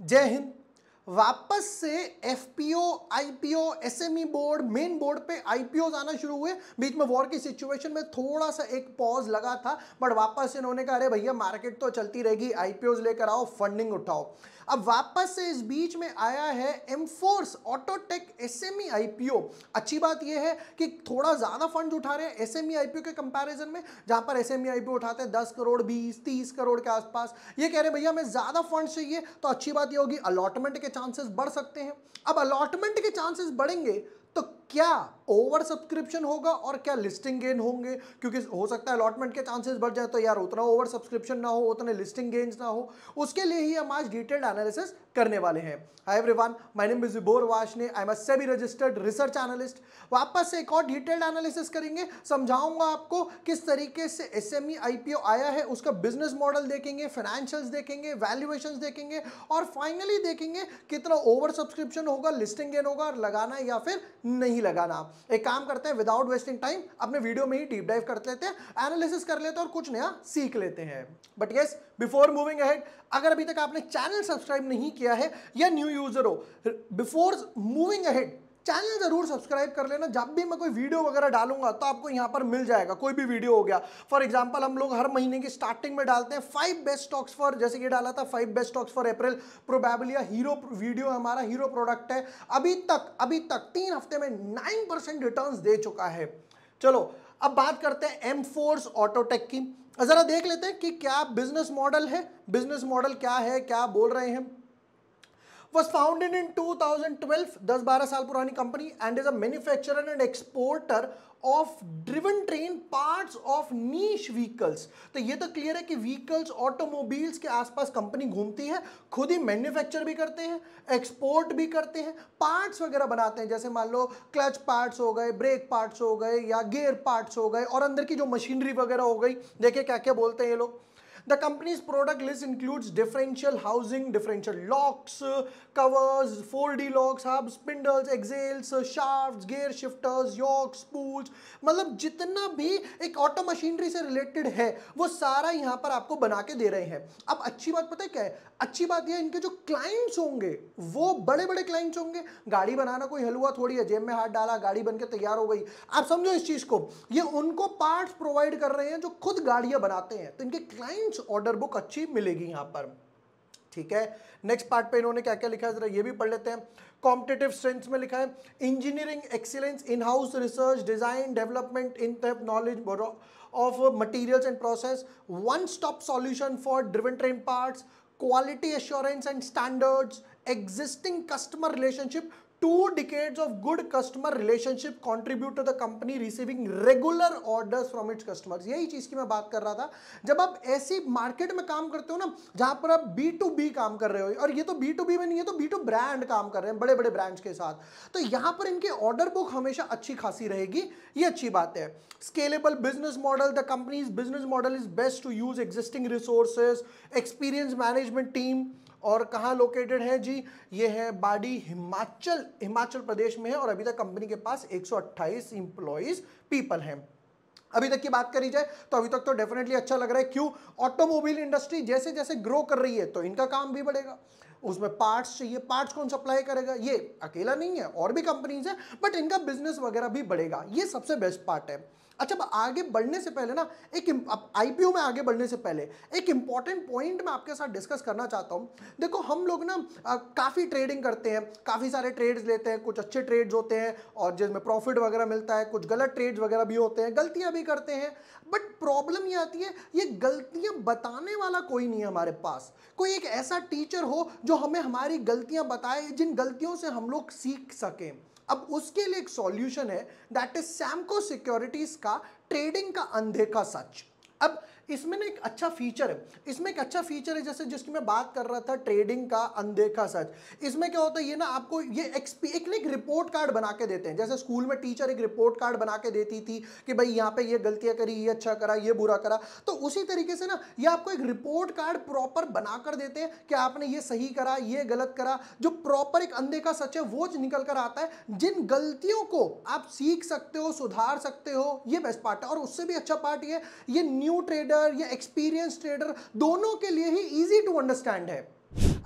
जय हिंद वापस से F P O I P O S M E board main board पे आई पी ओ आना शुरू हुए बीच में वॉर की सिचुएशन में थोड़ा सा एक पॉज लगा था बट वापस इन्होंने कहा अरे भैया मार्केट तो चलती रहेगी आई पी ओज लेकर आओ फंडिंग उठाओ अब वापस से इस बीच में आया है एमफोर्स ऑटोटेक एसएमई आईपीओ अच्छी बात यह है कि थोड़ा ज़्यादा फंड उठा रहे हैं एसएमई आईपीओ e के कंपैरिजन में जहां पर एसएमई आईपीओ e उठाते हैं दस करोड़ बीस तीस करोड़ के आसपास ये कह रहे भैया हमें ज़्यादा फंड चाहिए तो अच्छी बात यह होगी अलॉटमेंट के चांसेस बढ़ सकते हैं अब अलॉटमेंट के चांसेस बढ़ेंगे तो क्या ओवर सब्सक्रिप्शन होगा और क्या लिस्टिंग गेन होंगे क्योंकि हो सकता है अलॉटमेंट के चांसेस बढ़ जाए तो यार उतना ओवर सब्सक्रिप्शन ना हो उतने लिस्टिंग गेन्स ना हो उसके लिए ही हम आज डिटेल्ड एनालिसिस करने वाले हैं hi everyone my name is बोर वाशने I am a SEBI registered research analyst वापस से एक और डिटेल्ड एनालिसिस करेंगे समझाऊंगा आपको किस तरीके से एस एम e, आया है उसका बिजनेस मॉडल देखेंगे फाइनेंशियल्स देखेंगे वैल्यूएशन देखेंगे और फाइनली देखेंगे कितना ओवर सब्सक्रिप्शन होगा लिस्टिंग गेन होगा लगाना या फिर नहीं नहीं लगाना एक काम करते हैं विदाउट वेस्टिंग टाइम अपने वीडियो में ही डीप डाइव कर लेते हैं एनालिसिस कर लेते हैं और कुछ नया सीख लेते हैं but yes before moving ahead अगर अभी तक आपने चैनल सब्सक्राइब नहीं किया है या न्यू यूजर हो बिफोर मूविंग अहेड चैनल ज़रूर सब्सक्राइब कर लेना जब भी मैं कोई वीडियो वगैरह डालूंगा तो आपको यहां पर मिल जाएगा कोई भी वीडियो हो गया फॉर एग्जाम्पल हम लोग हर महीने की स्टार्टिंग में डालते हैं फाइव बेस्ट स्टॉक्स फॉर जैसे कि डाला था five best stocks for April प्रोबेबलिया हीरो वीडियो हमारा हीरो प्रोडक्ट है अभी तक अभी तक तीन हफ्ते में नाइन परसेंट रिटर्न दे चुका है चलो अब बात करते हैं एम फोर्स ऑटोटेक की ज़रा देख लेते हैं कि क्या बिजनेस मॉडल है बिजनेस मॉडल क्या है क्या बोल रहे हैं was founded in 2012 10 12 साल पुरानी company and is a manufacturer and exporter of driven train parts of niche vehicles तो ये तो क्लियर है कि व्हीकल्स ऑटोमोबाइल्स के आसपास कंपनी घूमती है खुद ही मैन्युफैक्चर भी करते हैं एक्सपोर्ट भी करते हैं पार्ट्स वगैरह बनाते हैं जैसे मान लो क्लच पार्ट्स हो गए ब्रेक पार्ट्स हो गए या गेयर पार्ट्स हो गए और अंदर की जो मशीनरी वगैरह हो गई देखिए क्या क्या बोलते हैं ये लोग The company's product list includes differential housing, differential locks, covers, 4D locks, hubs, spindles, exhales, shafts, gear shifters, yoke, spools मतलब जितना भी एक ऑटो मशीनरी से रिलेटेड है वो सारा यहाँ पर आपको बना के दे रहे हैं अब अच्छी बात पता है क्या है अच्छी बात यह इनके जो क्लाइंट्स होंगे वो बड़े बड़े क्लाइंट्स होंगे गाड़ी बनाना कोई हलवा थोड़ी है जेब में हाथ डाला गाड़ी बनकर तैयार हो गई आप समझो इस चीज को ये उनको पार्ट्स प्रोवाइड कर रहे हैं जो खुद गाड़ियां बनाते हैं तो इनके क्लाइंट कुछ ऑर्डर बुक अच्छी मिलेगी यहाँ पर ठीक है नेक्स्ट पार्ट पे इन्होंने क्या क्या लिखा है जरा ये भी पढ़ लेते हैं कॉम्पिटेटिव स्ट्रेंथ्स में लिखा है engineering excellence in house research design development in knowledge of materials and process one stop solution for driven train parts quality assurance and standards existing customer relationship two decades of good customer relationship contribute to the company receiving regular orders from its customers यही चीज की मैं बात कर रहा था जब आप ऐसी मार्केट में काम करते हो ना जहां पर आप बी टू बी काम कर रहे हो और ये तो बी टू बी में नहीं है तो बी टू ब्रांड काम कर रहे हैं बड़े बड़े ब्रांड के साथ तो यहां पर इनकी ऑर्डर बुक हमेशा अच्छी खासी रहेगी ये अच्छी बात है scalable business model the company's business model is best to use existing resources experience management team और कहाँ लोकेटेड है जी ये है बाडी हिमाचल हिमाचल प्रदेश में है और अभी तक कंपनी के पास 128 इंप्लॉइज पीपल हैं अभी तक की बात करी जाए तो अभी तक तो डेफिनेटली अच्छा लग रहा है क्यों ऑटोमोबाइल इंडस्ट्री जैसे जैसे ग्रो कर रही है तो इनका काम भी बढ़ेगा उसमें पार्ट्स चाहिए पार्ट्स कौन सप्लाई करेगा ये अकेला नहीं है और भी कंपनीज है बट इनका बिजनेस वगैरह भी बढ़ेगा ये सबसे बेस्ट पार्ट है अच्छा आगे बढ़ने से पहले ना एक आईपीओ में आगे बढ़ने से पहले एक इंपॉर्टेंट पॉइंट मैं आपके साथ डिस्कस करना चाहता हूँ देखो हम लोग ना काफ़ी ट्रेडिंग करते हैं काफ़ी सारे ट्रेड्स लेते हैं कुछ अच्छे ट्रेड्स होते हैं और जिसमें प्रॉफिट वगैरह मिलता है कुछ गलत ट्रेड्स वगैरह भी होते हैं गलतियाँ भी करते हैं बट प्रॉब्लम ये आती है ये गलतियाँ बताने वाला कोई नहीं है हमारे पास कोई एक ऐसा टीचर हो जो हमें हमारी गलतियाँ बताए जिन गलतियों से हम लोग सीख सकें अब उसके लिए एक सॉल्यूशन है दैट इज सैमको सिक्योरिटीज का ट्रेडिंग का अंधे का सच अब इसमें ना एक अच्छा फीचर है इसमें एक अच्छा फीचर है जैसे जिसकी मैं बात कर रहा था ट्रेडिंग का अनदेखा सच इसमें क्या होता है ये ना आपको ये एक्सपी एक ना एक रिपोर्ट कार्ड बना के देते हैं जैसे स्कूल में टीचर एक रिपोर्ट कार्ड बना के देती थी कि भाई यहाँ पे ये गलतियाँ करी ये अच्छा करा ये बुरा करा तो उसी तरीके से ना ये आपको एक रिपोर्ट कार्ड प्रॉपर बनाकर देते हैं कि आपने ये सही करा ये गलत करा जो प्रॉपर एक अनदेखा सच है वो निकल कर आता है जिन गलतियों को आप सीख सकते हो सुधार सकते हो ये बेस्ट पार्ट है और उससे भी अच्छा पार्ट ये ये न्यू ट्रेडर ट्रेडर या एक्सपीरियंस ट्रेडर दोनों के लिए ही इजी टू अंडरस्टैंड है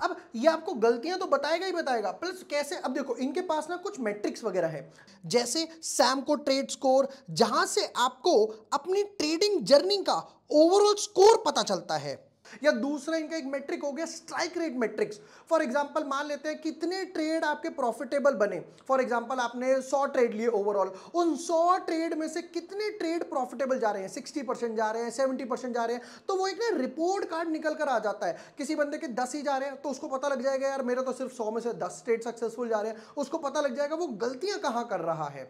अब ये आपको गलतियां तो बताएगा ही बताएगा प्लस कैसे अब देखो इनके पास ना कुछ मैट्रिक्स वगैरह है जैसे सैम को ट्रेड स्कोर जहां से आपको अपनी ट्रेडिंग जर्नी का ओवरऑल स्कोर पता चलता है या दूसरा इनका एक मेट्रिक हो गया strike rate metrics for example मान लेते हैं कितने ट्रेड आपके प्रॉफिटेबल बने फॉर एग्जाम्पल आपने सौ ट्रेड लिए ओवरऑल उन सौ ट्रेड में से कितने ट्रेड प्रॉफिटेबल जा रहे हैं सिक्सटी परसेंट जा रहे हैं सेवेंटी परसेंट जा रहे हैं तो वो एक ना रिपोर्ट कार्ड निकल कर आ जाता है किसी बंदे के दस ही जा रहे हैं तो उसको पता लग जाएगा यार मेरा तो सिर्फ सौ में से दस ट्रेड सक्सेसफुल जा रहे हैं उसको पता लग जाएगा वो गलतियां कहाँ कर रहा है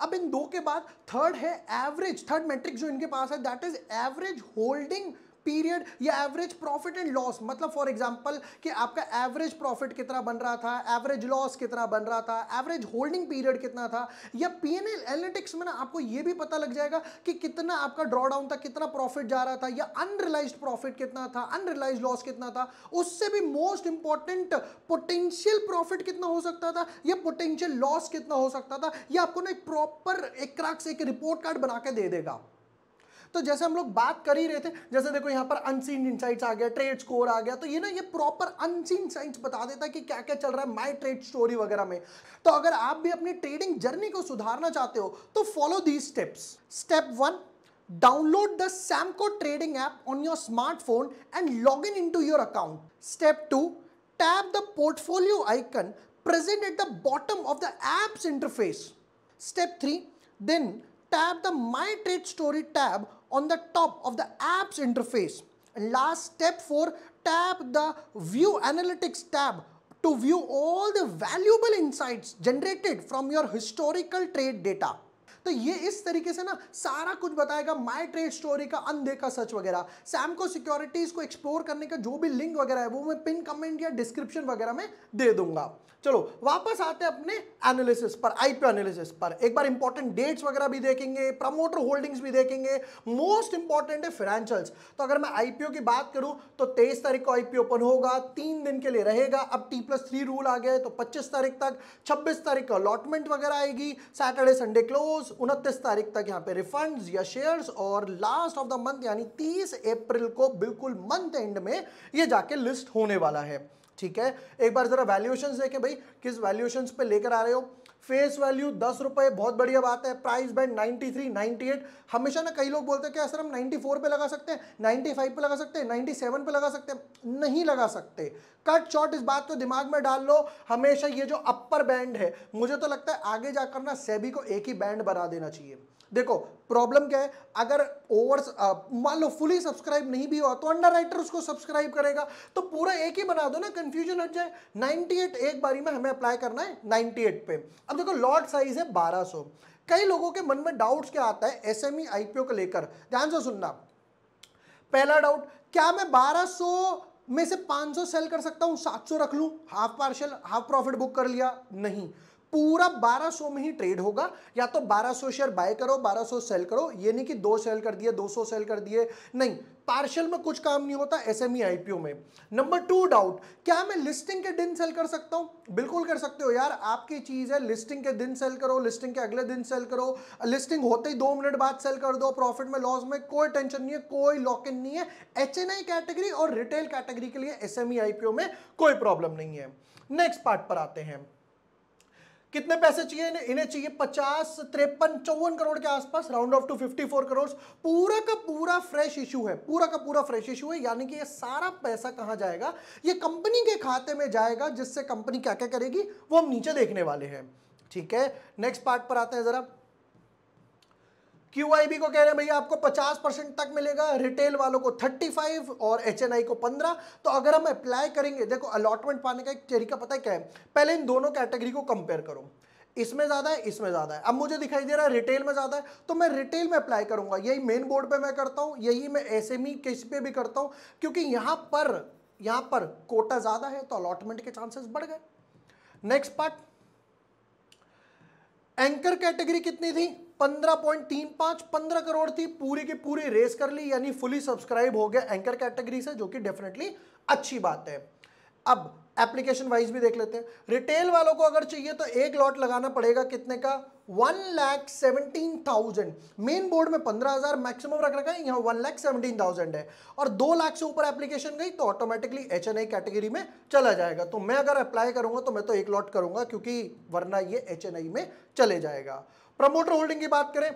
अब इन दो के बाद थर्ड है एवरेज थर्ड मैट्रिक जो इनके पास है that is average holding period या एवरेज प्रॉफिट एंड लॉस मतलब फॉर एग्जांपल कि आपका एवरेज प्रॉफिट कितना बन रहा था एवरेज लॉस कितना बन रहा था एवरेज होल्डिंग पीरियड कितना था या पी एन एनालिटिक्स में ना आपको ये भी पता लग जाएगा कि कितना आपका ड्रॉडाउन था कितना प्रॉफिट जा रहा था या अनरिलाइज प्रॉफिट कितना था अनरिलाइज लॉस कितना था उससे भी मोस्ट इंपॉर्टेंट पोटेंशियल प्रॉफिट कितना हो सकता था या पोटेंशियल लॉस कितना हो सकता था या आपको ना एक प्रॉपर एक रिपोर्ट कार्ड बना के दे देगा तो जैसे हम लोग बात कर ही रहे थे जैसे देखो यहाँ पर अनसीन इंसाइट्स आ गया ट्रेड स्कोर आ गया तो ये ना ये प्रॉपर अनसीन साइंस बता देता है कि क्या क्या चल रहा है माई ट्रेड स्टोरी वगैरह में तो अगर आप भी अपनी ट्रेडिंग जर्नी को सुधारना चाहते हो तो follow the steps step one download the Samco trading app on your smartphone and log in in to your account step two tap the portfolio icon present at the bottom of the apps interface step three then tap the my trade story tab on the top of the apps interface. And last step 4, tap the view analytics tab to view all the valuable insights generated from your historical trade data. तो ये इस तरीके से ना सारा कुछ बताएगा माई trade story का अनदेखा सच वगैरह सैमको सिक्योरिटीज को एक्सप्लोर करने का जो भी लिंक वगैरह है वो मैं पिन कमेंट या डिस्क्रिप्शन वगैरह में दे दूंगा चलो वापस आते हैं अपने एनालिसिस पर आईपीओ एनालिसिस पर एक बार इंपॉर्टेंट डेट्स वगैरह भी देखेंगे प्रमोटर होल्डिंग्स भी देखेंगे मोस्ट इंपॉर्टेंट है फाइनेंशियल्स तो अगर मैं आईपीओ की बात करूं तो तेईस तारीख को आईपीओ ओपन होगा तीन दिन के लिए रहेगा अब टी प्लस थ्री रूल आ गया है तो पच्चीस तारीख तक छब्बीस तारीख को अलॉटमेंट वगैरह आएगी सैटरडे संडे क्लोज उनतीस तारीख तक यहाँ पे रिफंड्स या शेयर्स और लास्ट ऑफ द मंथ यानी 30 अप्रैल को बिल्कुल मंथ एंड में ये जाके लिस्ट होने वाला है ठीक है एक बार ज़रा वैल्यूएशंस देखें भाई किस वैल्यूएशंस पे लेकर आ रहे हो फेस वैल्यू दस रुपये बहुत बढ़िया बात है प्राइस बैंड 93, 98 हमेशा ना कई लोग बोलते हैं क्या सर हम 94 पे लगा सकते हैं 95 पे लगा सकते हैं 97 पे लगा सकते हैं नहीं लगा सकते कट शॉर्ट इस बात को दिमाग में डाल लो हमेशा ये जो अपर बैंड है मुझे तो लगता है आगे जाकर ना सेबी को एक ही बैंड बना देना चाहिए देखो प्रॉब्लम क्या है अगर ओवर मान लो फुली सब्सक्राइब नहीं भी हुआ तो अंडर राइटर उसको सब्सक्राइब करेगा तो पूरा एक ही बना दो ना कंफ्यूजन हट जाए 98 एक बारी में हमें अप्लाई करना है 98 पे अब देखो लॉट साइज है बारह सौ कई लोगों के मन में डाउट्स क्या आता है एसएमई आईपीओ e, को लेकर ध्यान से सुनना पहला डाउट क्या मैं 1200 में से 500 सेल कर सकता हूं 700 रख लूं half partial half profit book कर लिया नहीं पूरा 1200 में ही ट्रेड होगा या तो 1200 शेयर बाय करो 1200 सेल करो ये नहीं कि दो सेल कर दिए 200 सेल कर दिए नहीं पार्शल में कुछ काम नहीं होता एसएमई आईपीओ e, में नंबर टू डाउट क्या मैं लिस्टिंग के दिन सेल कर सकता हूं बिल्कुल कर सकते हो यार आपकी चीज है लिस्टिंग के दिन सेल करो लिस्टिंग के अगले दिन सेल करो लिस्टिंग होते ही दो मिनट बाद सेल कर दो प्रॉफिट में लॉस में कोई टेंशन नहीं है कोई लॉक इन नहीं है एच कैटेगरी और रिटेल कैटेगरी के लिए एस एम e, में कोई प्रॉब्लम नहीं है नेक्स्ट पार्ट पर आते हैं कितने पैसे चाहिए इन्हें इन्हें चाहिए पचास तिरपन चौवन करोड़ के आसपास round off to fifty four crore पूरा का पूरा फ्रेश इशू है पूरा का पूरा फ्रेश इशू है यानी कि ये सारा पैसा कहाँ जाएगा ये कंपनी के खाते में जाएगा जिससे कंपनी क्या क्या करेगी वो हम नीचे देखने वाले हैं ठीक है नेक्स्ट पार्ट पर आते हैं जरा क्यू को कह रहे हैं भैया आपको 50 परसेंट तक मिलेगा रिटेल वालों को 35 और एच को 15 तो अगर हम अप्लाई करेंगे देखो अलॉटमेंट पाने का एक तरीका पता है क्या है पहले इन दोनों कैटेगरी को कंपेयर करो इसमें ज़्यादा है इसमें ज़्यादा है अब मुझे दिखाई दे रहा है रिटेल में ज़्यादा है तो मैं रिटेल में अप्लाई करूंगा यही मेन बोर्ड पर मैं करता हूँ यही मैं एस एम किस पे भी करता हूँ क्योंकि यहाँ पर यहाँ पर कोटा ज़्यादा है तो अलॉटमेंट के चांसेस बढ़ गए नेक्स्ट पार्ट एंकर कैटेगरी कितनी थी 15.35 15 करोड़ थी पूरी की पूरी रेस कर ली यानी फुली सब्सक्राइब हो गया एंकर कैटेगरी से जो कि डेफिनेटली अच्छी बात है अब एप्लीकेशन वाइज भी देख लेते हैं रिटेल वालों को अगर चाहिए तो एक लॉट लगाना पड़ेगा कितने का one lakh seventeen thousand main board में पंद्रह हज़ार मैक्सिमम रख रखा है यहाँ वन लैख सेवनटीन थाउजेंड है और दो लाख से ऊपर एप्लीकेशन गई तो automatically H N I category में चला जाएगा तो मैं अगर अप्लाई करूंगा तो मैं तो एक लॉट करूंगा क्योंकि वरना ये एच में चले जाएगा प्रमोटर होल्डिंग की बात करें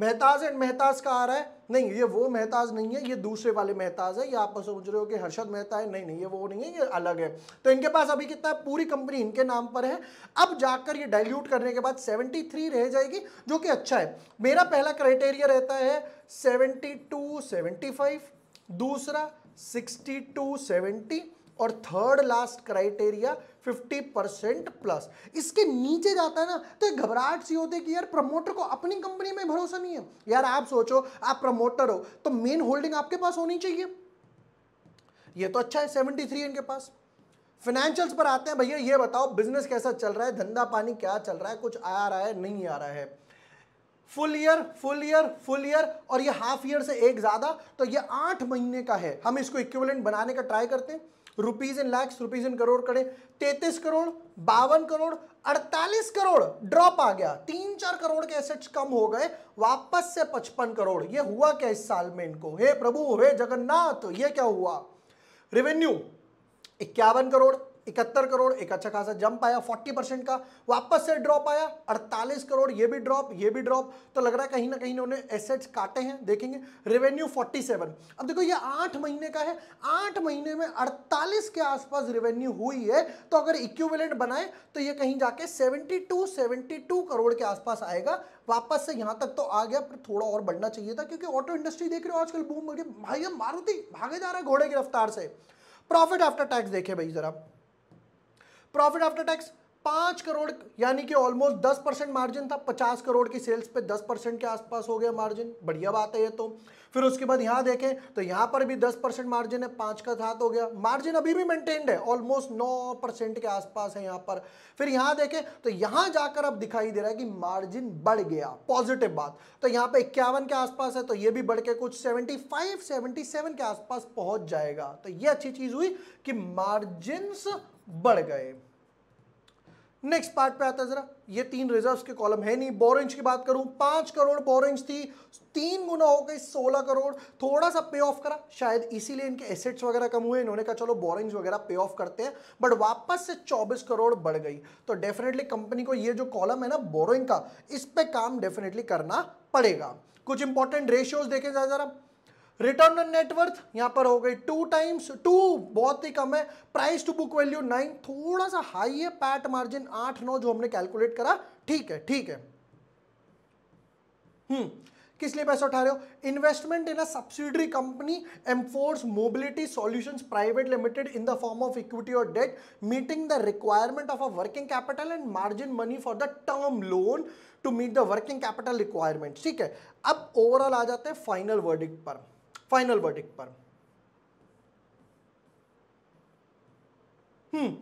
मेहताज एंड मेहताज का आ रहा है नहीं ये वो मेहताज नहीं है ये दूसरे वाले मेहताज है ये आप समझ रहे हो कि हर्षद मेहता है नहीं नहीं ये वो नहीं है ये अलग है तो इनके पास अभी कितना है पूरी कंपनी इनके नाम पर है अब जाकर ये डाइल्यूट करने के बाद 73 रह जाएगी जो कि अच्छा है मेरा पहला क्राइटेरिया रहता है सेवेंटी टू दूसरा सिक्सटी टू और third last criteria fifty percent plus इसके नीचे जाता है ना तो घबराहट सी होती है कि यार प्रमोटर को अपनी कंपनी में भरोसा नहीं है यार आप सोचो आप प्रमोटर हो तो मेन होल्डिंग आपके पास होनी चाहिए ये तो अच्छा है सेवेंटी थ्री इनके पास फाइनेंशियल्स पर आते हैं भैया ये बताओ बिजनेस कैसा चल रहा है धंधा पानी क्या चल रहा है कुछ आ रहा है नहीं आ रहा है full year full year full year और ये हाफ ईयर से एक ज़्यादा तो ये आठ महीने का है हम इसको इक्विवेलेंट बनाने का ट्राई करते हैं rupees in lakhs rupees in crore कड़े तैतीस करोड़ बावन करोड़ अड़तालीस करोड़ ड्रॉप आ गया तीन चार करोड़ के एसेट्स कम हो गए वापस से पचपन करोड़ ये हुआ क्या इस साल में इनको हे प्रभु हे जगन्नाथ ये क्या हुआ रेवेन्यू इक्यावन करोड़ इकहत्तर करोड़ एक अच्छा खासा जंप आया 40 परसेंट का वापस से ड्रॉप आया 48 करोड़ ये भी ड्रॉप ये भी ड्रॉप तो लग रहा है कहीं ना कहीं उन्होंने एसेट्स काटे हैं देखेंगे रेवेन्यू 47 अब देखो ये आठ महीने का है आठ महीने में 48 के आसपास रेवेन्यू हुई है तो अगर इक्विवेलेंट बनाए तो ये कहीं जाके सेवेंटी टू करोड़ के आसपास आएगा वापस से यहाँ तक तो आ गया पर थोड़ा और बढ़ना चाहिए था क्योंकि ऑटो इंडस्ट्री देख रहे हो आजकल बूम भाई मारुति भागे जा रहा है घोड़े की रफ्तार से प्रॉफिट आफ्टर टैक्स देखे भाई जरा प्रॉफिट आफ्टर टैक्स पाँच करोड़ यानी कि ऑलमोस्ट दस परसेंट मार्जिन था पचास करोड़ की सेल्स पे दस परसेंट के आसपास हो गया मार्जिन बढ़िया बात है ये तो फिर उसके बाद यहाँ देखें तो यहाँ पर भी दस परसेंट मार्जिन है पाँच का साथ हो गया मार्जिन अभी भी मेंटेन्ड है ऑलमोस्ट नौ परसेंट के आसपास है यहाँ पर फिर यहाँ देखें तो यहाँ जाकर अब दिखाई दे रहा है कि मार्जिन बढ़ गया पॉजिटिव बात तो यहाँ पर इक्यावन के आसपास है तो ये भी बढ़ के कुछ सेवेंटी फाइव सेवेंटी सेवन के आसपास पहुँच जाएगा तो ये अच्छी चीज़ हुई कि मार्जिन बढ़ गए नेक्स्ट पार्ट पे आता है जरा ये तीन रिजर्व्स के कॉलम है नहीं बोरेंज की बात करूं पांच करोड़ बोरेंज थी तीन गुना हो गई सोलह करोड़ थोड़ा सा पे ऑफ करा शायद इसीलिए इनके एसेट्स वगैरह कम हुए इन्होंने कहा चलो बोरेंज वगैरह पे ऑफ करते हैं बट वापस से चौबीस करोड़ बढ़ गई तो डेफिनेटली कंपनी को ये जो कॉलम है ना बोरिंग का इस पर काम डेफिनेटली करना पड़ेगा कुछ इंपॉर्टेंट रेशियोज देखे जाए जरा रिटर्न ऑन नेटवर्थ यहां पर हो गई टू टाइम्स टू बहुत ही कम है price to book value nine थोड़ा सा हाई है पैट मार्जिन आठ नौ जो हमने कैलकुलेट करा ठीक है ठीक है हम्म किस लिए पैसा उठा रहे हो investment in a subsidiary company Emforce mobility solutions private limited in the form of equity और debt meeting the requirement of a working capital and margin money for the term loan to meet the working capital requirement ठीक है अब overall आ जाते हैं final verdict पर final verdict पर hmm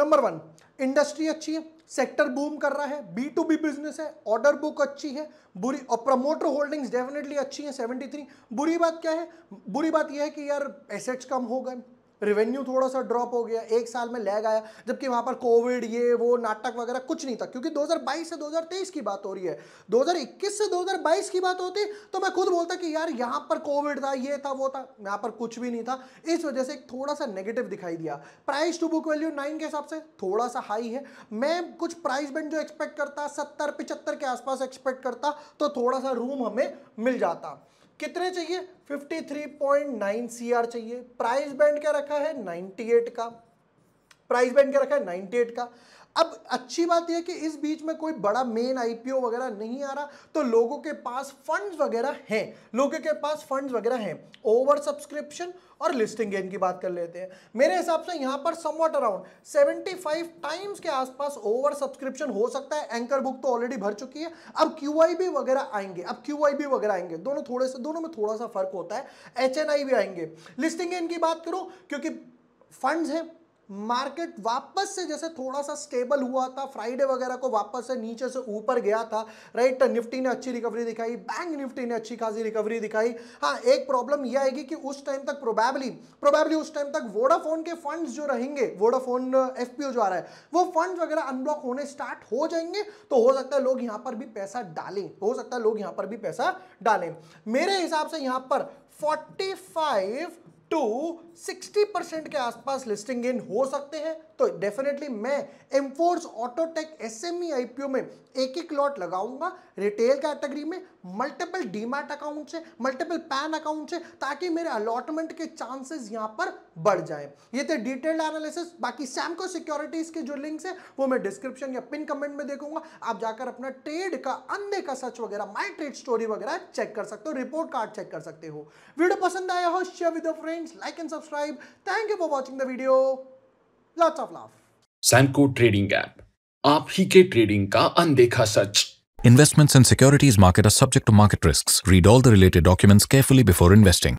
number one industry अच्छी है सेक्टर बूम कर रहा है बी टू बी बिजनेस है ऑर्डर बुक अच्छी है बुरी और प्रमोटर होल्डिंग्स डेफिनेटली अच्छी है 73 बुरी बात क्या है बुरी बात यह है कि यार एसेट्स कम हो गए रेवेन्यू थोड़ा सा ड्रॉप हो गया एक साल में लैग आया जबकि वहां पर कोविड ये वो नाटक वगैरह कुछ नहीं था क्योंकि 2022 से 2023 की बात हो रही है 2021 से 2022 की बात होती तो मैं खुद बोलता कि यार यहाँ पर कोविड था ये था वो था यहाँ पर कुछ भी नहीं था इस वजह से एक थोड़ा सा नेगेटिव दिखाई दिया price to book value nine के हिसाब से थोड़ा सा हाई है मैं कुछ प्राइस बैंड जो एक्सपेक्ट करता सत्तर पिचहत्तर के आसपास एक्सपेक्ट करता तो थोड़ा सा रूम हमें मिल जाता कितने चाहिए 53.9 सीआर चाहिए प्राइस बैंड क्या रखा है 98 का प्राइस बैंड क्या रखा है 98 का अब अच्छी बात यह कि इस बीच में कोई बड़ा मेन आईपीओ वगैरह नहीं आ रहा तो लोगों के पास फंड्स वगैरह हैं लोगों के पास फंड्स वगैरह हैं ओवर सब्सक्रिप्शन और लिस्टिंग गेन की बात कर लेते हैं मेरे हिसाब से यहां पर समवट अराउंड 75 टाइम्स के आसपास ओवर सब्सक्रिप्शन हो सकता है एंकर बुक तो ऑलरेडी भर चुकी है अब क्यू वगैरह आएंगे अब क्यू वगैरह आएंगे दोनों थोड़े से दोनों में थोड़ा सा फर्क होता है एच भी आएंगे लिस्टिंग गेन की बात करो क्योंकि फंड्स हैं मार्केट वापस से जैसे थोड़ा सा स्टेबल हुआ था फ्राइडे वगैरह को वापस से नीचे से ऊपर गया था राइट निफ्टी ने अच्छी रिकवरी दिखाई बैंक निफ्टी ने अच्छी खासी रिकवरी दिखाई हाँ एक प्रॉब्लम यह आएगी कि उस टाइम तक प्रोबेबली प्रोबेबली उस टाइम तक वोडाफोन के फंड्स जो रहेंगे वोडाफोन एफ जो आ रहा है वो फंड वगैरह अनब्लॉक होने स्टार्ट हो जाएंगे तो हो सकता है लोग यहाँ पर भी पैसा डालें हो सकता है लोग यहाँ पर भी पैसा डालें मेरे हिसाब से यहाँ पर फोर्टी फाइव टू 60 परसेंट के आसपास लिस्टिंग गेन हो सकते हैं तो डेफिनेटली मैं एम्फोर्स ऑटोटेक पी ओ में एक एक लॉट लगाऊंगा रिटेल कैटेगरी में मल्टीपल डीमैट अकाउंट से मल्टीपल पैन अकाउंट से ताकि मेरे अलॉटमेंट के चांसेस यहाँ पर बढ़ जाए ये थे डिटेल्ड एनालिसिस बाकी सैमको सिक्योरिटीज के जो लिंक्स है वो मैं डिस्क्रिप्शन या पिन कमेंट में देखूंगा आप जाकर अपना ट्रेड का अंधे का सच वगैरह माई ट्रेड स्टोरी वगैरह चेक कर सकते हो रिपोर्ट कार्ड चेक कर सकते हो वीडियो पसंद आया हो share with friends like and subscribe thank you for watching the video lots of love आप ही के trading का अनदेखा सच Investments in securities market are subject to market risks. Read all the related documents carefully before investing.